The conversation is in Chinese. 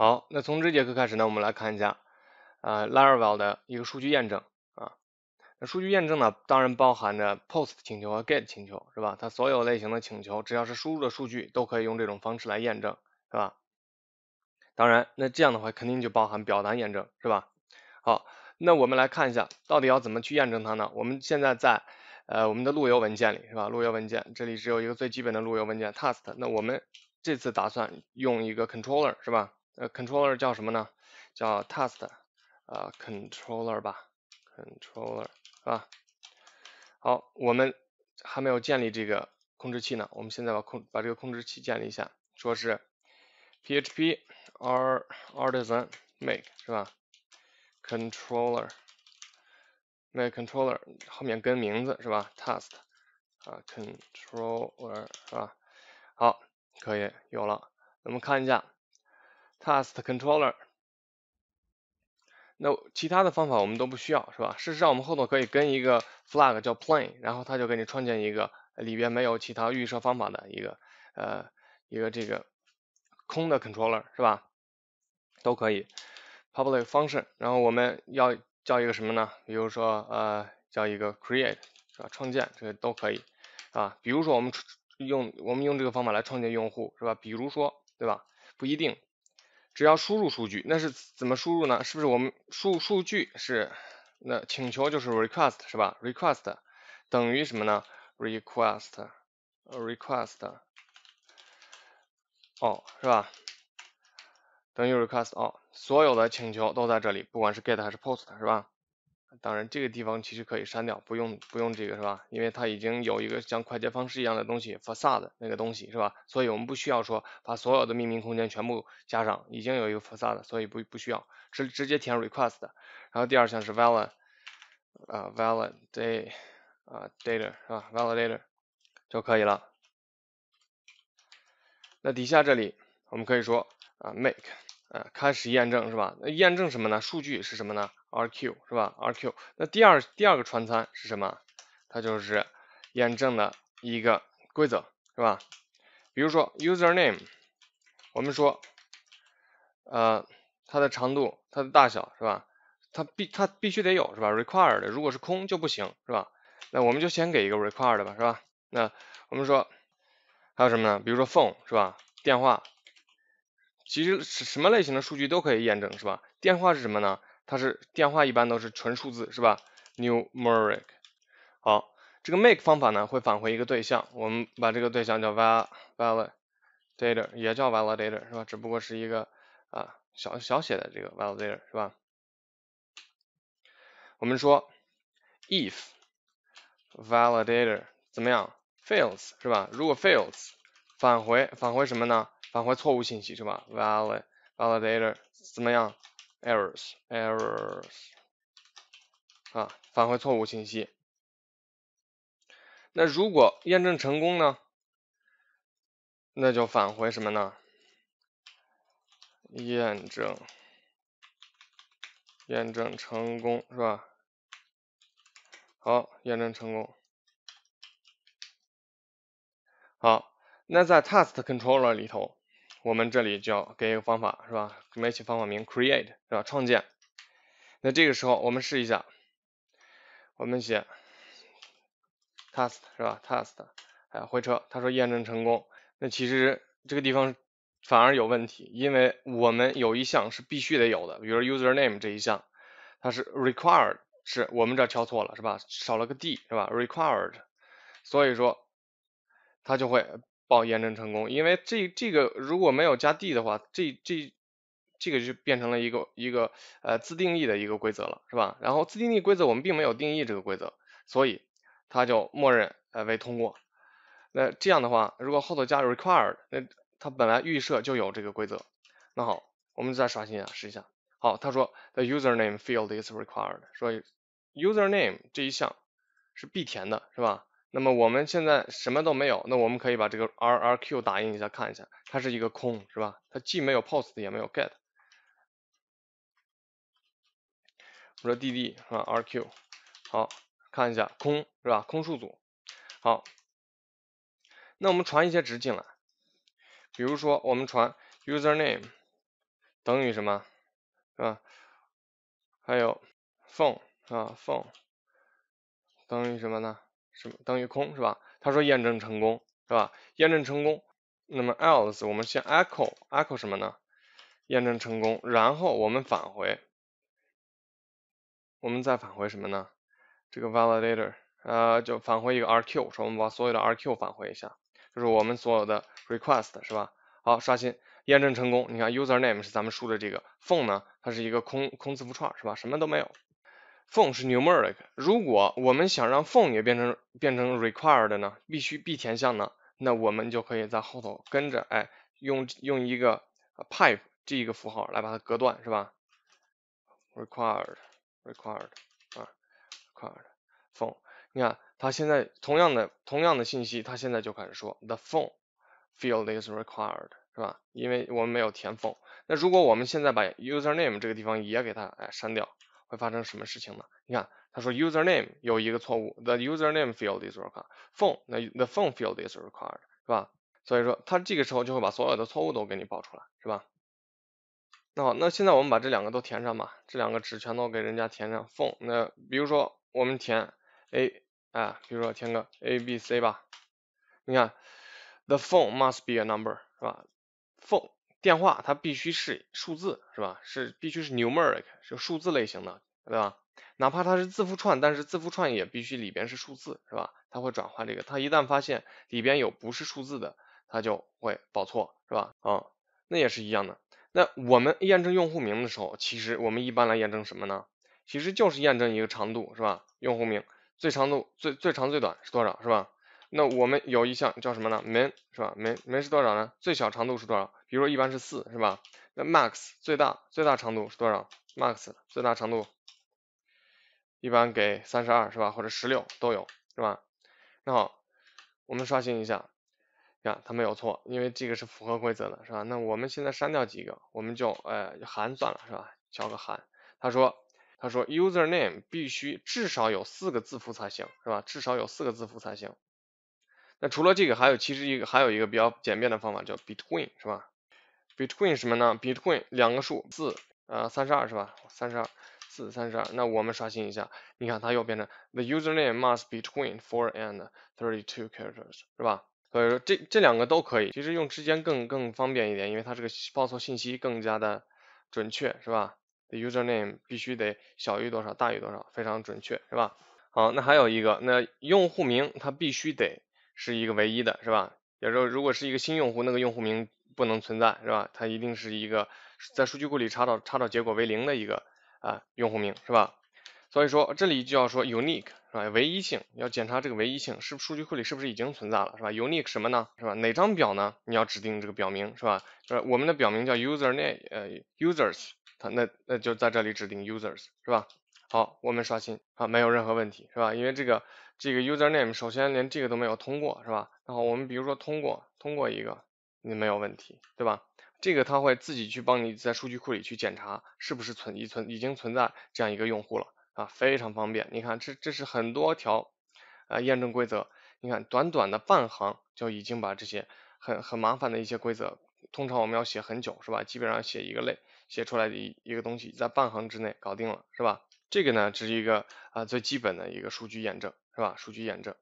好，那从这节课开始呢，我们来看一下呃 Laravel 的一个数据验证啊。那数据验证呢，当然包含着 POST 请求和 GET 请求是吧？它所有类型的请求，只要是输入的数据，都可以用这种方式来验证是吧？当然，那这样的话肯定就包含表单验证是吧？好，那我们来看一下到底要怎么去验证它呢？我们现在在呃我们的路由文件里是吧？路由文件这里只有一个最基本的路由文件 test，那我们这次打算用一个 controller 是吧？呃，controller 叫什么呢？叫 t e s t 啊，controller 吧，controller 是吧？好，我们还没有建立这个控制器呢，我们现在把控把这个控制器建立一下，说是 php ar artisan make 是吧？controller make controller 后面跟名字是吧 t e s t 啊，controller 是吧？好，可以有了，那么看一下。Test controller，那其他的方法我们都不需要是吧？事实上，我们后头可以跟一个 flag 叫 plain，然后它就给你创建一个里边没有其他预设方法的一个呃一个这个空的 controller 是吧？都可以 public function，然后我们要叫一个什么呢？比如说呃叫一个 create 是吧？创建这个都可以啊，比如说我们用我们用这个方法来创建用户是吧？比如说对吧？不一定。只要输入数据，那是怎么输入呢？是不是我们数数据是那请求就是 request 是吧？request 等于什么呢？request request 哦是吧？等于 request 哦，所有的请求都在这里，不管是 get 还是 post 是吧？当然，这个地方其实可以删掉，不用不用这个是吧？因为它已经有一个像快捷方式一样的东西，Facade 那个东西是吧？所以我们不需要说把所有的命名空间全部加上，已经有一个 Facade，所以不不需要，直直接填 Request，然后第二项是 Valid，啊 v a l i d d a y a 啊，Data 是吧？Validator 就可以了。那底下这里我们可以说啊，Make。呃，开始验证是吧？那验证什么呢？数据是什么呢？RQ 是吧？RQ。那第二第二个传参是什么？它就是验证的一个规则是吧？比如说 username，我们说呃它的长度、它的大小是吧？它必它必须得有是吧？required，如果是空就不行是吧？那我们就先给一个 required 吧是吧？那我们说还有什么呢？比如说 phone 是吧？电话。其实什么类型的数据都可以验证，是吧？电话是什么呢？它是电话，一般都是纯数字，是吧？numeric。好，这个 make 方法呢会返回一个对象，我们把这个对象叫 val validator，也叫 validator，是吧？只不过是一个啊小小写的这个 validator，是吧？我们说 if validator 怎么样 fails，是吧？如果 fails，返回返回什么呢？返回错误信息是吧 v a l i d v a l i d a t o r 怎么样？errors，errors 啊，返回错误信息。那如果验证成功呢？那就返回什么呢？验证，验证成功是吧？好，验证成功。好，那在 test controller 里头。我们这里就要给一个方法是吧？备起方法名 create 是吧？创建。那这个时候我们试一下，我们写 test 是吧？test，哎，回车，他说验证成功。那其实这个地方反而有问题，因为我们有一项是必须得有的，比如 user name 这一项，它是 required 是，我们这敲错了是吧？少了个 d 是吧？required，所以说它就会。报验证成功，因为这这个如果没有加 D 的话，这这这个就变成了一个一个呃自定义的一个规则了，是吧？然后自定义规则我们并没有定义这个规则，所以它就默认呃为通过。那这样的话，如果后头加 required，那它本来预设就有这个规则。那好，我们再刷新一下，试一下。好，它说 The username field is required，说 username 这一项是必填的，是吧？那么我们现在什么都没有，那我们可以把这个 R R Q 打印一下，看一下，它是一个空，是吧？它既没有 POST 也没有 GET。我说 D D 是吧？R Q，好看一下，空，是吧？空数组。好，那我们传一些值进来，比如说我们传 user name 等于什么，是吧？还有 phone 啊 phone 等于什么呢？什么等于空是吧？他说验证成功是吧？验证成功，那么 else 我们先 echo echo 什么呢？验证成功，然后我们返回，我们再返回什么呢？这个 validator，呃，就返回一个 rq，说我们把所有的 rq 返回一下，就是我们所有的 request 是吧？好，刷新，验证成功，你看 username 是咱们输的这个，phone 呢，它是一个空空字符串是吧？什么都没有。Phone 是 numeric，如果我们想让 Phone 也变成变成 required 呢，必须必填项呢，那我们就可以在后头跟着，哎，用用一个 pipe 这一个符号来把它隔断，是吧？required required 啊，required Phone，你看它现在同样的同样的信息，它现在就开始说 The Phone field is required，是吧？因为我们没有填 Phone，那如果我们现在把 Username 这个地方也给它哎删掉。会发生什么事情呢？你看，他说 username 有一个错误，the username field is required。phone 那 the phone field is required，是吧？所以说，他这个时候就会把所有的错误都给你报出来，是吧？那好，那现在我们把这两个都填上吧，这两个值全都给人家填上。phone 那比如说我们填 a 啊，比如说填个 a b c 吧。你看，the phone must be a number，是吧？phone 电话它必须是数字是吧？是必须是 numeric 是数字类型的对吧？哪怕它是字符串，但是字符串也必须里边是数字是吧？它会转换这个，它一旦发现里边有不是数字的，它就会报错是吧？啊，那也是一样的。那我们验证用户名的时候，其实我们一般来验证什么呢？其实就是验证一个长度是吧？用户名最长度最最长最短是多少是吧？那我们有一项叫什么呢？门是吧？门门是多少呢？最小长度是多少？比如一般是四，是吧？那 max 最大最大长度是多少？max 最大长度一般给三十二是吧？或者十六都有，是吧？那好，我们刷新一下，看它没有错，因为这个是符合规则的，是吧？那我们现在删掉几个，我们就呃含算了，是吧？敲个含。他说他说 username 必须至少有四个字符才行，是吧？至少有四个字符才行。那除了这个，还有其实一个还有一个比较简便的方法叫 between 是吧？between 什么呢？between 两个数字啊，三十二是吧？三十二，四三十二。那我们刷新一下，你看它又变成 the username must between four and thirty two characters 是吧？所以说这这两个都可以，其实用之间更更方便一点，因为它这个报错信息更加的准确是吧？the username 必须得小于多少，大于多少，非常准确是吧？好，那还有一个，那用户名它必须得是一个唯一的，是吧？也就是说，如果是一个新用户，那个用户名不能存在，是吧？它一定是一个在数据库里查找查找结果为零的一个啊用户名，是吧？所以说这里就要说 unique，是吧？唯一性要检查这个唯一性，是数据库里是不是已经存在了，是吧？unique 什么呢？是吧？哪张表呢？你要指定这个表名，是吧？就是我们的表名叫 user name，呃 users，它那那就在这里指定 users，是吧？好，我们刷新啊，没有任何问题是吧？因为这个这个 user name 首先连这个都没有通过是吧？然后我们比如说通过通过一个你没有问题对吧？这个它会自己去帮你在数据库里去检查是不是存已存已经存在这样一个用户了啊，非常方便。你看这这是很多条啊验证规则，你看短短的半行就已经把这些很很麻烦的一些规则，通常我们要写很久是吧？基本上写一个类写出来的一一个东西在半行之内搞定了是吧？这个呢，只是一个啊最基本的一个数据验证，是吧？数据验证。